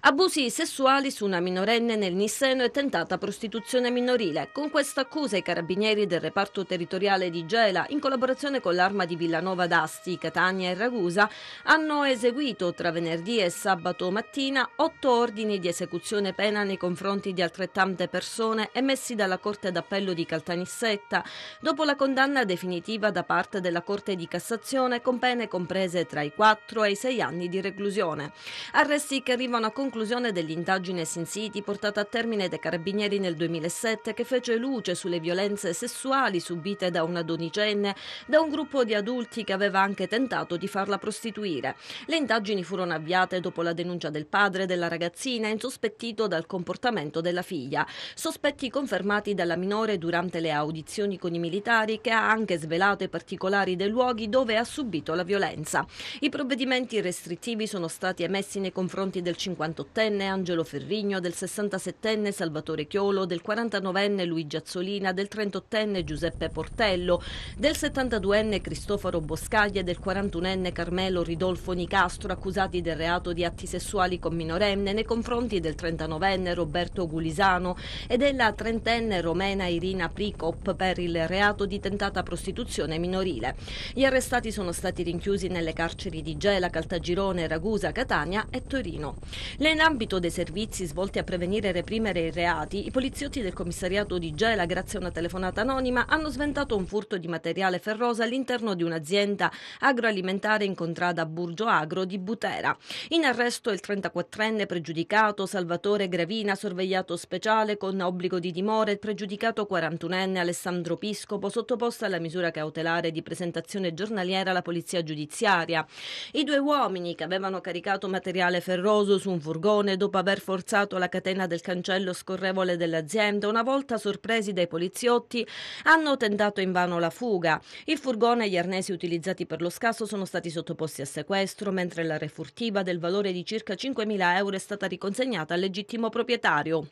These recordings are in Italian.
Abusi sessuali su una minorenne nel Nisseno e tentata prostituzione minorile. Con questa accusa i carabinieri del reparto territoriale di Gela, in collaborazione con l'arma di Villanova d'Asti, Catania e Ragusa, hanno eseguito tra venerdì e sabato mattina otto ordini di esecuzione pena nei confronti di altrettante persone emessi dalla Corte d'Appello di Caltanissetta, dopo la condanna definitiva da parte della Corte di Cassazione con pene comprese tra i 4 e i 6 anni di reclusione. Arresti che arrivano a conclusione conclusione dell'indagine Sin City portata a termine dai carabinieri nel 2007 che fece luce sulle violenze sessuali subite da una donicenne da un gruppo di adulti che aveva anche tentato di farla prostituire. Le indagini furono avviate dopo la denuncia del padre della ragazzina insospettito dal comportamento della figlia, sospetti confermati dalla minore durante le audizioni con i militari che ha anche svelato i particolari dei luoghi dove ha subito la violenza. I provvedimenti restrittivi sono stati emessi nei confronti del 50 48enne Angelo Ferrigno, del 67enne Salvatore Chiolo, del 49enne Luigi Azzolina, del 38enne Giuseppe Portello, del 72enne Cristoforo Boscaglia e del 41enne Carmelo Ridolfo Nicastro, accusati del reato di atti sessuali con minorenne nei confronti del 39enne Roberto Gulisano e della trentenne romena Irina Pricop per il reato di tentata prostituzione minorile. Gli arrestati sono stati rinchiusi nelle carceri di Gela, Caltagirone, Ragusa, Catania e Torino. Le Nell'ambito dei servizi svolti a prevenire e reprimere i reati, i poliziotti del commissariato di Gela, grazie a una telefonata anonima, hanno sventato un furto di materiale ferroso all'interno di un'azienda agroalimentare incontrata a Burgio Agro di Butera. In arresto il 34enne pregiudicato Salvatore Gravina, sorvegliato speciale con obbligo di dimora, il pregiudicato 41enne Alessandro Piscopo, sottoposto alla misura cautelare di presentazione giornaliera alla polizia giudiziaria. I due uomini che avevano caricato materiale ferroso su un furto furgone dopo aver forzato la catena del cancello scorrevole dell'azienda, una volta sorpresi dai poliziotti, hanno tentato invano la fuga. Il furgone e gli arnesi utilizzati per lo scasso sono stati sottoposti a sequestro, mentre la refurtiva del valore di circa 5.000 euro è stata riconsegnata al legittimo proprietario.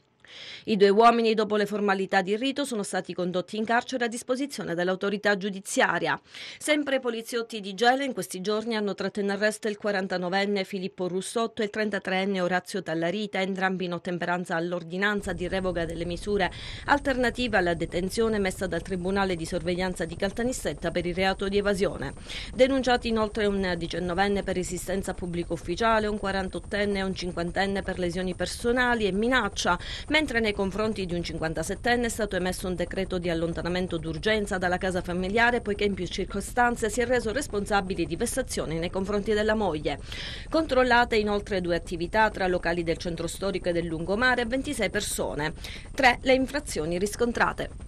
I due uomini, dopo le formalità di rito, sono stati condotti in carcere a disposizione dell'autorità giudiziaria. Sempre i poliziotti di Gela in questi giorni hanno tratto in arresto il 49enne Filippo Russotto e il 33enne Orazio Tallarita, entrambi in ottemperanza all'ordinanza di revoca delle misure alternative alla detenzione messa dal Tribunale di sorveglianza di Caltanissetta per il reato di evasione. Denunciati inoltre un 19enne per resistenza a pubblico ufficiale, un 48enne e un 50enne per lesioni personali e minaccia, mentre nei confronti di un 57enne è stato emesso un decreto di allontanamento d'urgenza dalla casa familiare poiché in più circostanze si è reso responsabile di vessazioni nei confronti della moglie. Controllate inoltre due attività tra locali del centro storico e del lungomare e 26 persone. Tre le infrazioni riscontrate.